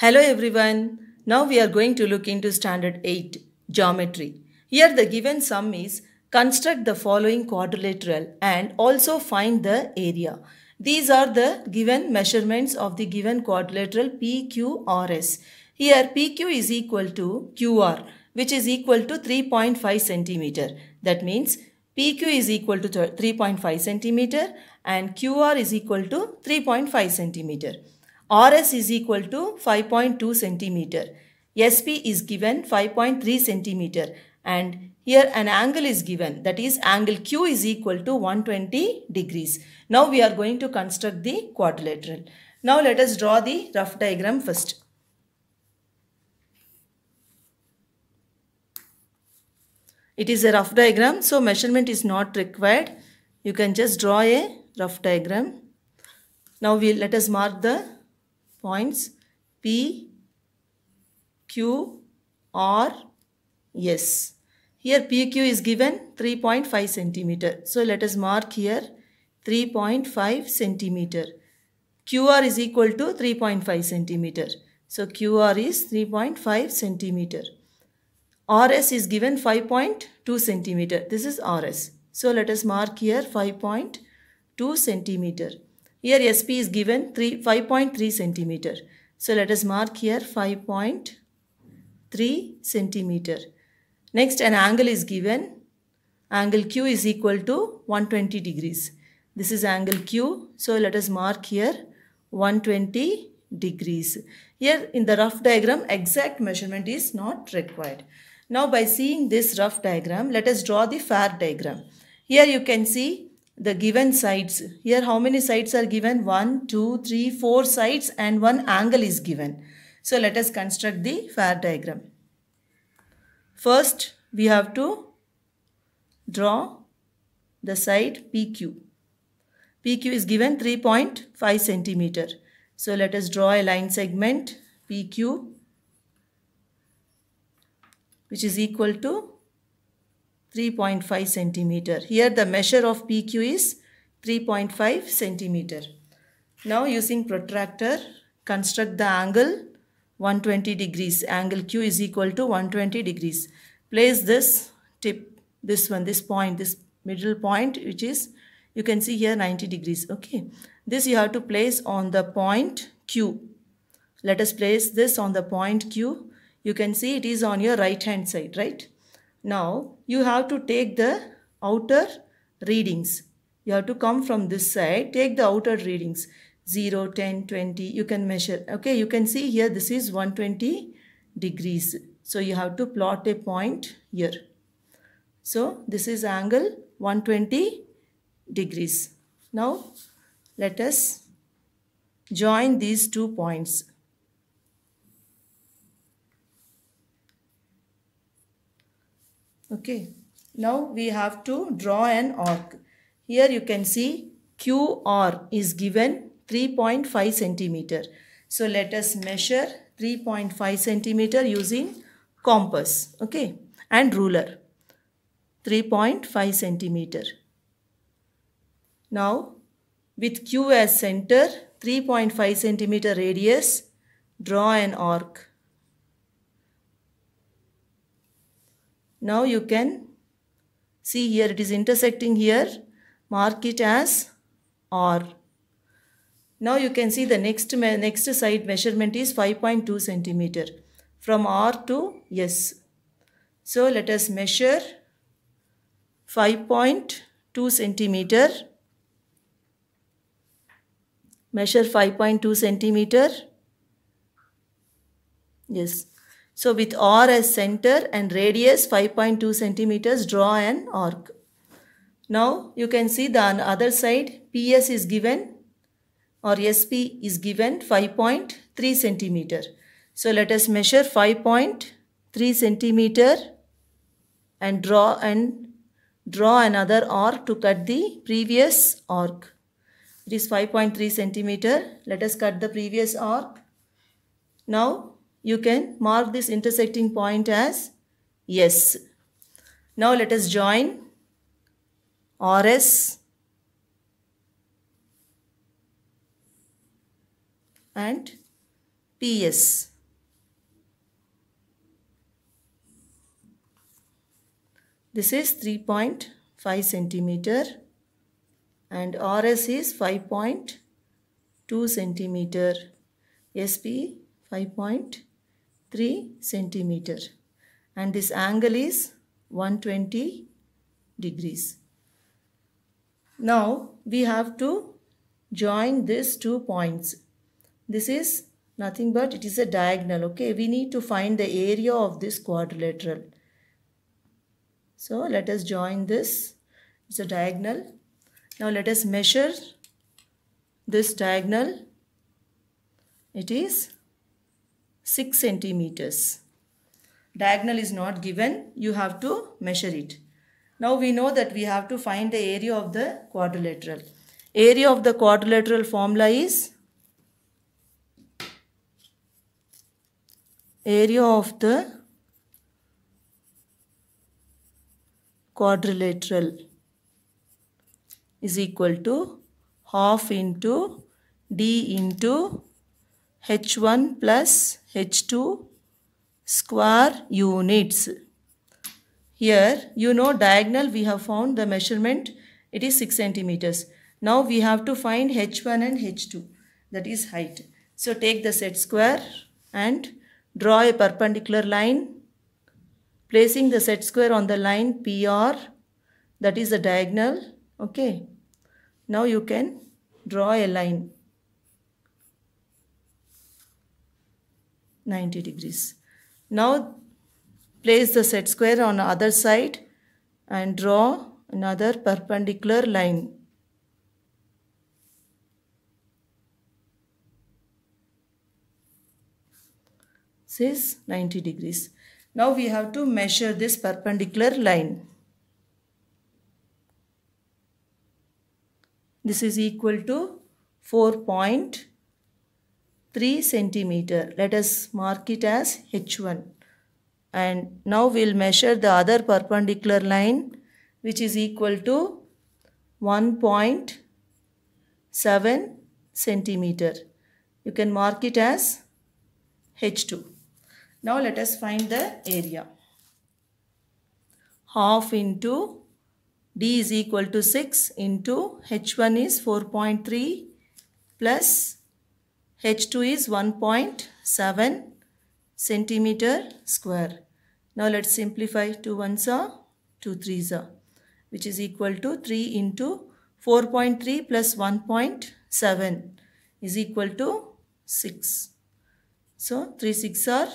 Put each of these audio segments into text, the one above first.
Hello everyone. Now we are going to look into standard 8, geometry. Here the given sum is construct the following quadrilateral and also find the area. These are the given measurements of the given quadrilateral PQRS. Here PQ is equal to QR which is equal to 3.5 centimeter. That means PQ is equal to 3.5 centimeter and QR is equal to 3.5 centimeter. RS is equal to 5.2 centimeter. SP is given 5.3 centimeter and here an angle is given that is angle Q is equal to 120 degrees. Now we are going to construct the quadrilateral. Now let us draw the rough diagram first. It is a rough diagram so measurement is not required. You can just draw a rough diagram. Now we let us mark the points P, Q, R, S. Here PQ is given 3.5 centimeter. So let us mark here 3.5 centimeter. QR is equal to 3.5 centimeter. So QR is 3.5 centimeter. RS is given 5.2 centimeter. This is RS. So let us mark here 5.2 centimeter. Here SP is given 3, 5.3 centimeter. So let us mark here 5.3 centimeter. Next an angle is given. Angle Q is equal to 120 degrees. This is angle Q. So let us mark here 120 degrees. Here in the rough diagram exact measurement is not required. Now by seeing this rough diagram let us draw the far diagram. Here you can see the given sides. Here how many sides are given? 1, 2, 3, 4 sides and one angle is given. So let us construct the fair diagram. First we have to draw the side PQ. PQ is given 3.5 centimeter. So let us draw a line segment PQ which is equal to 3.5 centimeter. Here the measure of PQ is 3.5 centimeter. Now using protractor, construct the angle 120 degrees. Angle Q is equal to 120 degrees. Place this tip, this one, this point, this middle point which is, you can see here 90 degrees. Okay. This you have to place on the point Q. Let us place this on the point Q. You can see it is on your right hand side, right? Now you have to take the outer readings. You have to come from this side, take the outer readings. 0, 10, 20, you can measure. Okay, you can see here this is 120 degrees. So you have to plot a point here. So this is angle 120 degrees. Now let us join these two points. Okay. Now we have to draw an arc. Here you can see QR is given 3.5 centimeter. So let us measure 3.5 centimeter using compass. Okay. And ruler. 3.5 centimeter. Now with Q as center, 3.5 centimeter radius, draw an arc. Now you can see here it is intersecting here. Mark it as R. Now you can see the next, next side measurement is 5.2 centimeter from R to S. So let us measure 5.2 centimeter. Measure 5.2 centimeter. Yes. So with R as center and radius 5.2 centimeters, draw an arc. Now you can see the other side PS is given or SP is given 5.3 centimeter. So let us measure 5.3 centimeter and draw and draw another arc to cut the previous arc. It is 5.3 centimeter. Let us cut the previous arc. Now you can mark this intersecting point as S. Now let us join RS and PS. This is 3.5 centimeter and RS is 5.2 centimeter. SP 5.2 3 centimeter and this angle is 120 degrees. Now we have to join these two points. This is nothing but it is a diagonal okay. We need to find the area of this quadrilateral. So let us join this. It's a diagonal. Now let us measure this diagonal. It is 6 centimeters. Diagonal is not given, you have to measure it. Now we know that we have to find the area of the quadrilateral. Area of the quadrilateral formula is area of the quadrilateral is equal to half into d into H1 plus H2 square units. Here you know diagonal we have found the measurement it is 6 centimeters. Now we have to find H1 and H2 that is height. So take the set square and draw a perpendicular line placing the set square on the line PR that is the diagonal okay now you can draw a line 90 degrees. Now place the set square on the other side and draw another perpendicular line. This is 90 degrees. Now we have to measure this perpendicular line. This is equal to 4. 3 centimeter. Let us mark it as H1. And now we will measure the other perpendicular line which is equal to 1.7 centimeter. You can mark it as H2. Now let us find the area. Half into D is equal to 6 into H1 is 4.3 plus H2 is 1.7 centimeter square. Now let's simplify 2 ones are 2 threes are which is equal to 3 into 4.3 plus 1.7 is equal to 6. So 3 6 are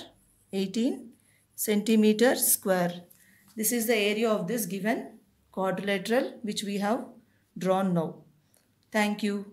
18 centimeter square. This is the area of this given quadrilateral which we have drawn now. Thank you.